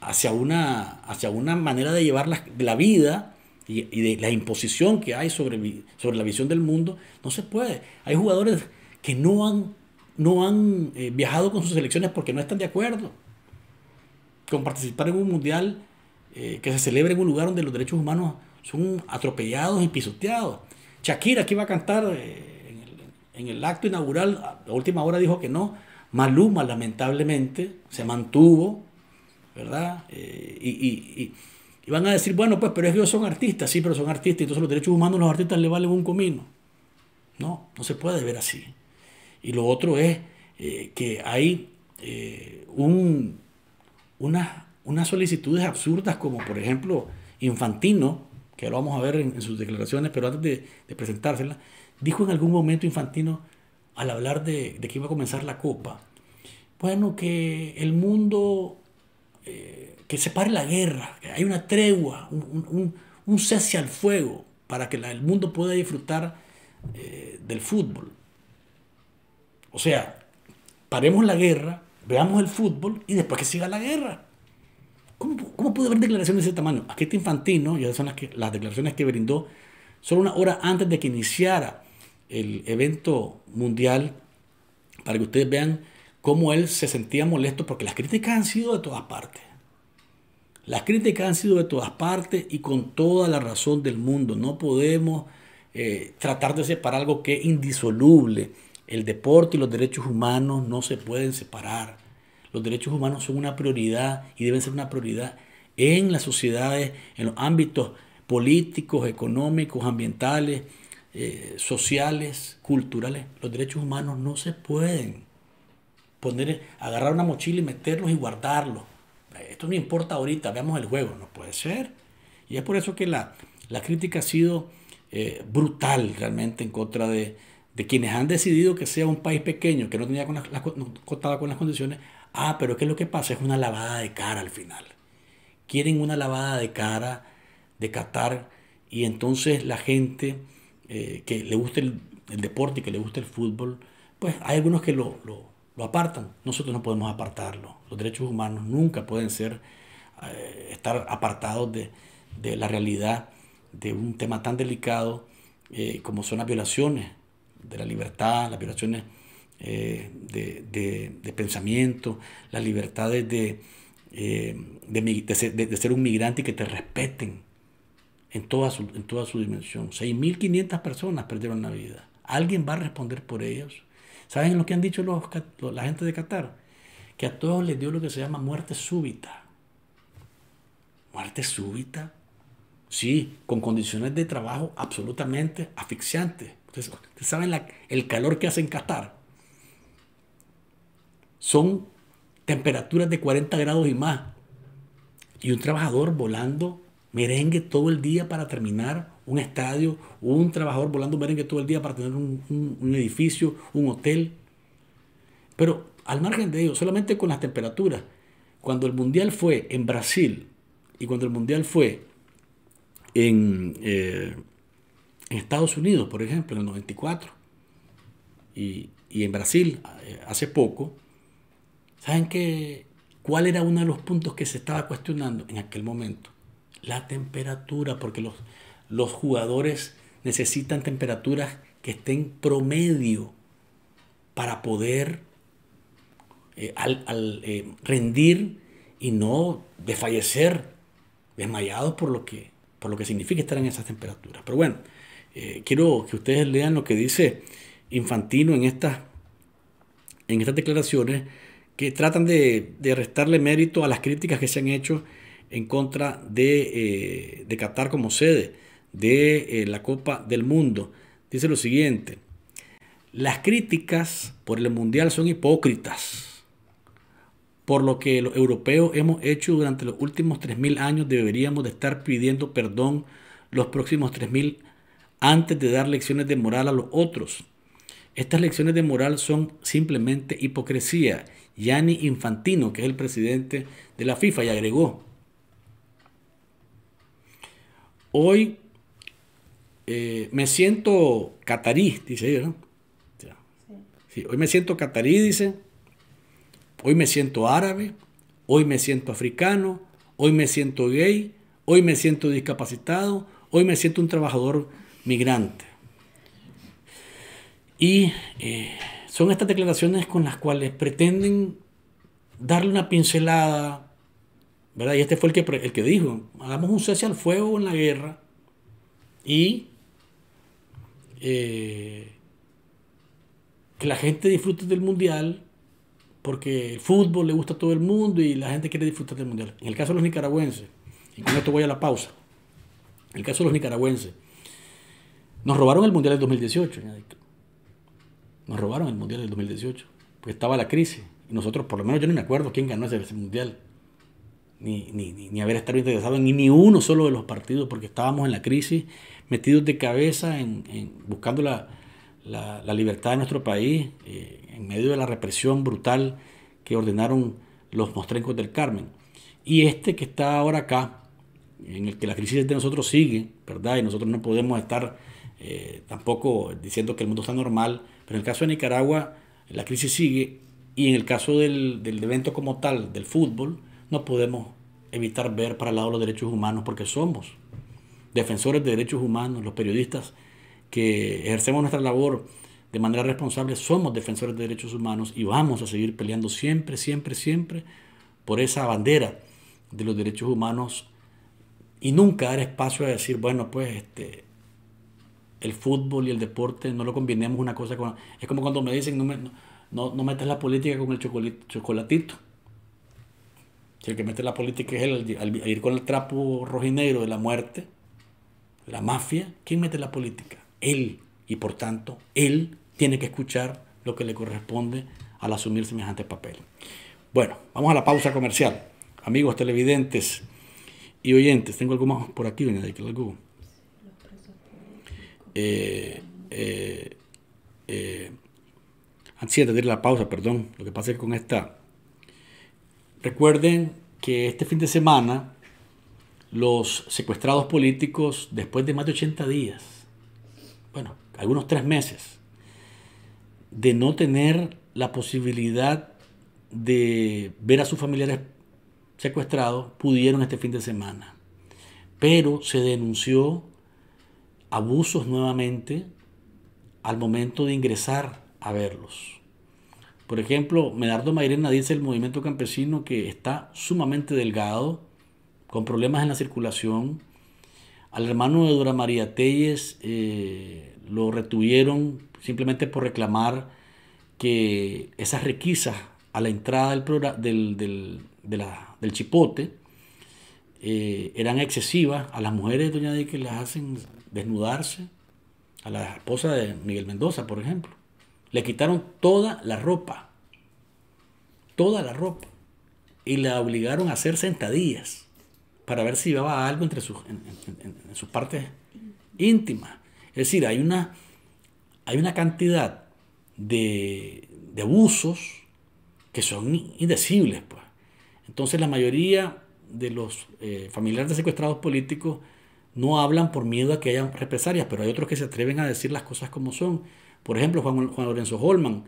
hacia una, hacia una manera de llevar la, vida y, de la imposición que hay sobre, sobre la visión del mundo. No se puede. Hay jugadores que no han, no han viajado con sus selecciones porque no están de acuerdo con participar en un mundial que se celebre en un lugar donde los derechos humanos son atropellados y pisoteados. Shakira que iba a cantar eh, en el, acto inaugural, a última hora dijo que no. Maluma lamentablemente se mantuvo, ¿verdad? Eh, y, van a decir, bueno, pues, pero ellos son artistas, sí, pero son artistas, entonces los derechos humanos a los artistas le valen un comino. No, no se puede ver así. Y lo otro es eh, que hay unas, unas solicitudes absurdas como por ejemplo Infantino que lo vamos a ver en, sus declaraciones, pero antes de, presentársela, dijo en algún momento Infantino, al hablar de, que iba a comenzar la Copa, bueno, que el mundo, eh, que se pare la guerra, que hay una tregua, un, cese al fuego para que el mundo pueda disfrutar eh, del fútbol. O sea, paremos la guerra, veamos el fútbol y después que siga la guerra. ¿Cómo, puede haber declaraciones de ese tamaño? Aquí está Infantino, y esas son las, declaraciones que brindó solo una hora antes de que iniciara el evento mundial, para que ustedes vean cómo él se sentía molesto, porque las críticas han sido de todas partes. Las críticas han sido de todas partes y con toda la razón del mundo. No podemos eh, tratar de separar algo que es indisoluble. El deporte y los derechos humanos no se pueden separar los derechos humanos son una prioridad y deben ser una prioridad en las sociedades, en los ámbitos políticos, económicos, ambientales, eh, sociales, culturales. Los derechos humanos no se pueden poner, agarrar una mochila y meterlos y guardarlos. Eh, esto no importa ahorita, veamos el juego, no puede ser. Y es por eso que la, la crítica ha sido eh, brutal realmente en contra de, quienes han decidido que sea un país pequeño, que no, tenía con no contaba con las condiciones, Ah, pero ¿qué es lo que pasa? Es una lavada de cara al final. Quieren una lavada de cara de Qatar y entonces la gente eh, que le gusta el, deporte y que le gusta el fútbol, pues hay algunos que lo, apartan. Nosotros no podemos apartarlo. Los derechos humanos nunca pueden ser, eh, estar apartados de, la realidad de un tema tan delicado eh, como son las violaciones de la libertad, las violaciones eh, de, de, pensamiento, las libertades de, eh, ser, de, ser, un migrante y que te respeten en toda su, en toda su dimensión. 6.500 personas perdieron la vida. Alguien va a responder por ellos. ¿Saben lo que han dicho los, la gente de Qatar? Que a todos les dio lo que se llama muerte súbita. ¿Muerte súbita? Sí, con condiciones de trabajo absolutamente asfixiantes. Ustedes, saben el calor que hace en Qatar son temperaturas de 40 grados y más. Y un trabajador volando merengue todo el día para terminar un estadio, un trabajador volando merengue todo el día para tener un, edificio, un hotel. Pero al margen de ello, solamente con las temperaturas, cuando el Mundial fue en Brasil y cuando el Mundial fue en, eh, en Estados Unidos, por ejemplo, en el 94, y en Brasil eh, hace poco, ¿Saben qué? ¿Cuál era uno de los puntos que se estaba cuestionando en aquel momento? La temperatura, porque los, jugadores necesitan temperaturas que estén promedio para poder eh, al, eh, rendir y no desfallecer desmayados por lo que por lo que significa estar en esas temperaturas. Pero bueno, eh, quiero que ustedes lean lo que dice Infantino en estas en estas declaraciones que tratan de, restarle mérito a las críticas que se han hecho en contra de, eh, Qatar como sede de eh, la Copa del Mundo. Dice lo siguiente, las críticas por el Mundial son hipócritas, por lo que los europeos hemos hecho durante los últimos 3.000 años deberíamos de estar pidiendo perdón los próximos 3.000 antes de dar lecciones de moral a los otros. Estas lecciones de moral son simplemente hipocresía Yanni Infantino, que es el presidente de la FIFA, y agregó, hoy eh, me siento catarí, dice ella, ¿no? hoy me siento catarí, dice, hoy me siento árabe, hoy me siento africano, hoy me siento gay, hoy me siento discapacitado, hoy me siento un trabajador migrante. Y eh, son estas declaraciones con las cuales pretenden darle una pincelada, ¿verdad? Y este fue el que, el que dijo, hagamos un cese al fuego en la guerra y eh, que la gente disfrute del mundial, porque el fútbol le gusta a todo el mundo y la gente quiere disfrutar del mundial. En el caso de los nicaragüenses, y con esto voy a la pausa, en el caso de los nicaragüenses, nos robaron el mundial del 2018, nos robaron el Mundial del 2018, porque estaba la crisis. Y nosotros, por lo menos yo no me acuerdo quién ganó ese, Mundial. Ni, haber estado interesado en ni uno solo de los partidos, porque estábamos en la crisis, metidos de cabeza en, buscando la, libertad de nuestro país, eh, en medio de la represión brutal que ordenaron los mostrencos del Carmen. Y este que está ahora acá, en el que la crisis de nosotros sigue, ¿verdad? Y nosotros no podemos estar eh, tampoco diciendo que el mundo está normal, pero en el caso de Nicaragua, la crisis sigue y en el caso del, evento como tal, del fútbol, no podemos evitar ver para el lado los derechos humanos porque somos defensores de derechos humanos, los periodistas que ejercemos nuestra labor de manera responsable, somos defensores de derechos humanos y vamos a seguir peleando siempre, siempre, siempre por esa bandera de los derechos humanos y nunca dar espacio a decir, bueno, pues este, el fútbol y el deporte no lo combinamos una cosa con... Es como cuando me dicen, no, metes no, la política con el chocolatito. Si el que mete la política es el, al ir con el trapo rojinegro de la muerte, la mafia, ¿quién mete la política? Él. Y por tanto, él tiene que escuchar lo que le corresponde al asumir semejante papel. Bueno, vamos a la pausa comercial. Amigos televidentes y oyentes, tengo algo más por aquí, algo eh, eh, eh la pausa, perdón, lo que pasa es que con esta. Recuerden que este fin de semana los secuestrados políticos, después de más de 80 días, bueno, algunos tres meses, de no tener la posibilidad de ver a sus familiares secuestrados, pudieron este fin de semana. Pero se denunció abusos nuevamente al momento de ingresar a verlos. Por ejemplo, Medardo Mairena dice el movimiento campesino que está sumamente delgado, con problemas en la circulación. Al hermano de Dora María Telles eh, lo retuvieron simplemente por reclamar que esas requisas a la entrada del, del chipote eh, eran excesivas. A las mujeres, doña de que las hacen desnudarse a la esposa de Miguel Mendoza, por ejemplo. Le quitaron toda la ropa, toda la ropa, y la obligaron a hacer sentadillas para ver si llevaba algo entre sus, en, sus partes íntimas. Es decir, hay una, hay una cantidad de, abusos que son indecibles. Pues. Entonces la mayoría de los eh, familiares de secuestrados políticos no hablan por miedo a que hayan represalias, pero hay otros que se atreven a decir las cosas como son. Por ejemplo, Juan, Lorenzo Holman,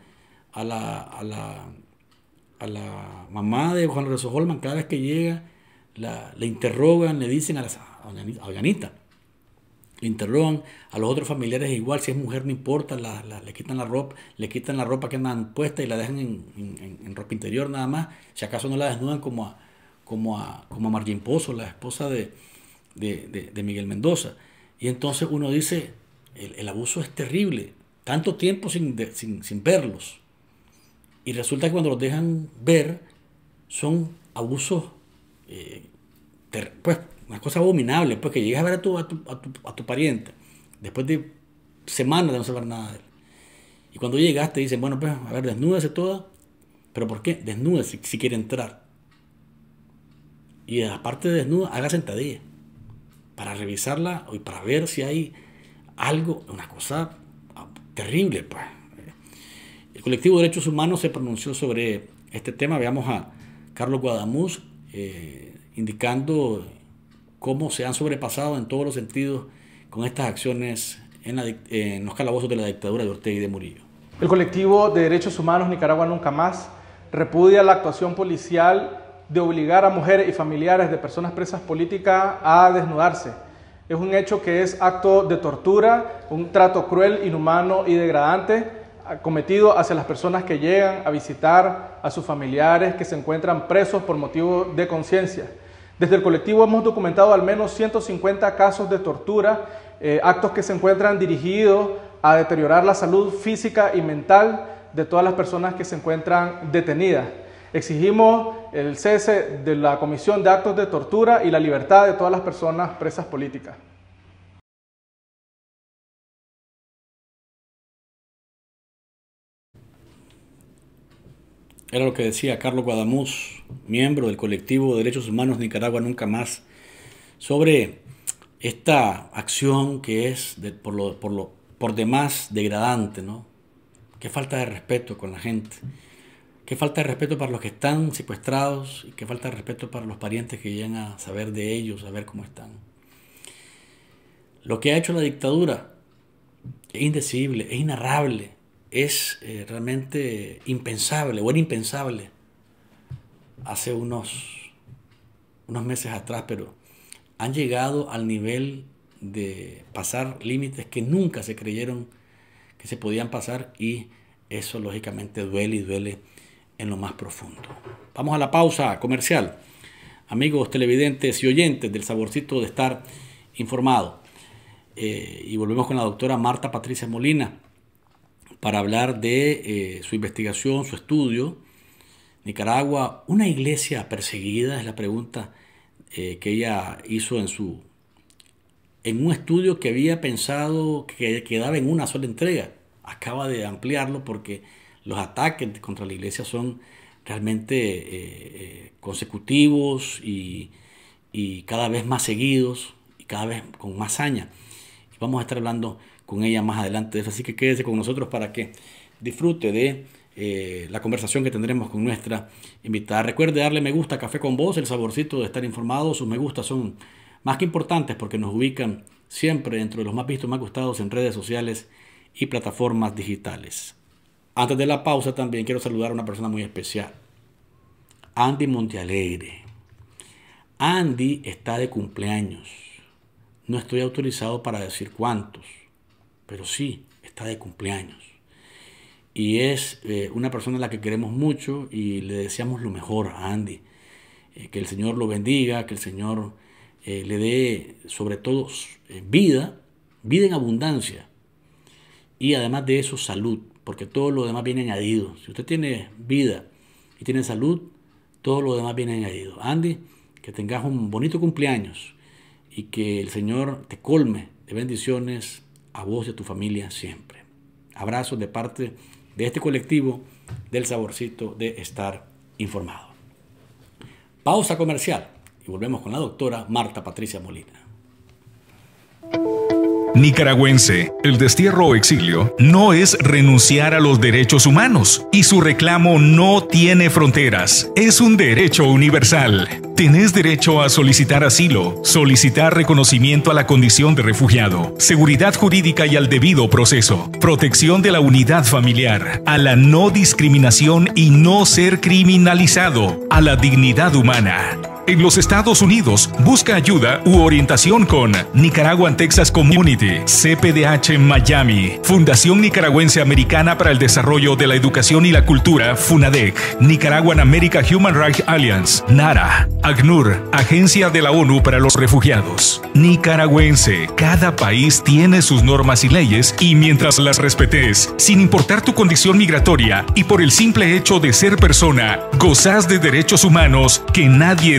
a la, a, la, a la, mamá de Juan Lorenzo Holman, cada vez que llega, le interrogan, le dicen a, la, a le interrogan, a los otros familiares igual, si es mujer no importa, le quitan la ropa, le quitan la ropa que andan puesta y la dejan en, en, ropa interior nada más, si acaso no la desnudan como a, como a, como a Margin Pozo, la esposa de, de, de, de Miguel Mendoza. Y entonces uno dice, el, el abuso es terrible, tanto tiempo sin, sin, sin verlos. Y resulta que cuando los dejan ver, son abusos, eh, pues, una cosa abominable, pues que llegas a ver a tu, a tu, a tu, pariente, después de semanas de no saber nada de él. Y cuando llegaste dicen, bueno, pues, a ver, desnúdese toda, pero ¿por qué? Desnúdese si, si quiere entrar. Y aparte de desnuda, haga sentadilla para revisarla y para ver si hay algo, una cosa ah, terrible. Pues. El colectivo de derechos humanos se pronunció sobre este tema. Veamos a Carlos Guadamuz eh, indicando cómo se han sobrepasado en todos los sentidos con estas acciones en, en los calabozos de la dictadura de Ortega y de Murillo. El colectivo de derechos humanos Nicaragua Nunca Más repudia la actuación policial de obligar a mujeres y familiares de personas presas políticas a desnudarse. Es un hecho que es acto de tortura, un trato cruel, inhumano y degradante cometido hacia las personas que llegan a visitar a sus familiares que se encuentran presos por motivo de conciencia. Desde el colectivo hemos documentado al menos 150 casos de tortura, eh, actos que se encuentran dirigidos a deteriorar la salud física y mental de todas las personas que se encuentran detenidas. Exigimos el cese de la Comisión de Actos de Tortura y la libertad de todas las personas presas políticas. Era lo que decía Carlos Guadamuz, miembro del colectivo de Derechos Humanos Nicaragua Nunca Más, sobre esta acción que es por, lo, demás degradante, ¿no? Qué falta de respeto con la gente. Qué falta de respeto para los que están secuestrados y qué falta de respeto para los parientes que llegan a saber de ellos, a ver cómo están. Lo que ha hecho la dictadura es indecible, es inarrable, es eh, realmente impensable o era impensable hace unos, unos meses atrás, pero han llegado al nivel de pasar límites que nunca se creyeron que se podían pasar y eso lógicamente duele y duele en lo más profundo. Vamos a la pausa comercial. Amigos televidentes y oyentes del saborcito de estar informado. Eh, y volvemos con la doctora Marta Patricia Molina para hablar de eh, su investigación, su estudio. Nicaragua, una iglesia perseguida, es la pregunta eh, que ella hizo en su en un estudio que había pensado que quedaba en una sola entrega. Acaba de ampliarlo porque los ataques contra la iglesia son realmente eh, eh, consecutivos y, cada vez más seguidos y cada vez con más saña. vamos a estar hablando con ella más adelante así que quédese con nosotros para que disfrute de eh, la conversación que tendremos con nuestra invitada. Recuerde darle me gusta Café con Vos, el saborcito de estar informado. Sus me gusta son más que importantes porque nos ubican siempre dentro de los más vistos, más gustados en redes sociales y plataformas digitales. Antes de la pausa también quiero saludar a una persona muy especial. Andy Montealegre. Andy está de cumpleaños. No estoy autorizado para decir cuántos, pero sí, está de cumpleaños. Y es eh, una persona a la que queremos mucho y le deseamos lo mejor a Andy. Eh, que el Señor lo bendiga, que el Señor eh, le dé sobre todo vida, vida en abundancia. Y además de eso, salud porque todo lo demás viene añadido. Si usted tiene vida y tiene salud, todo lo demás viene añadido. Andy, que tengas un bonito cumpleaños y que el Señor te colme de bendiciones a vos y a tu familia siempre. Abrazos de parte de este colectivo del saborcito de estar informado. Pausa comercial y volvemos con la doctora Marta Patricia Molina nicaragüense, el destierro o exilio no es renunciar a los derechos humanos y su reclamo no tiene fronteras, es un derecho universal. Tenés derecho a solicitar asilo, solicitar reconocimiento a la condición de refugiado, seguridad jurídica y al debido proceso, protección de la unidad familiar, a la no discriminación y no ser criminalizado, a la dignidad humana. En los Estados Unidos, busca ayuda u orientación con Nicaraguan Texas Community, CPDH Miami, Fundación Nicaragüense Americana para el Desarrollo de la Educación y la Cultura, FUNADEC, Nicaraguan America Human Rights Alliance, NARA, ACNUR, Agencia de la ONU para los Refugiados. Nicaragüense, cada país tiene sus normas y leyes y mientras las respetes, sin importar tu condición migratoria y por el simple hecho de ser persona, gozas de derechos humanos que nadie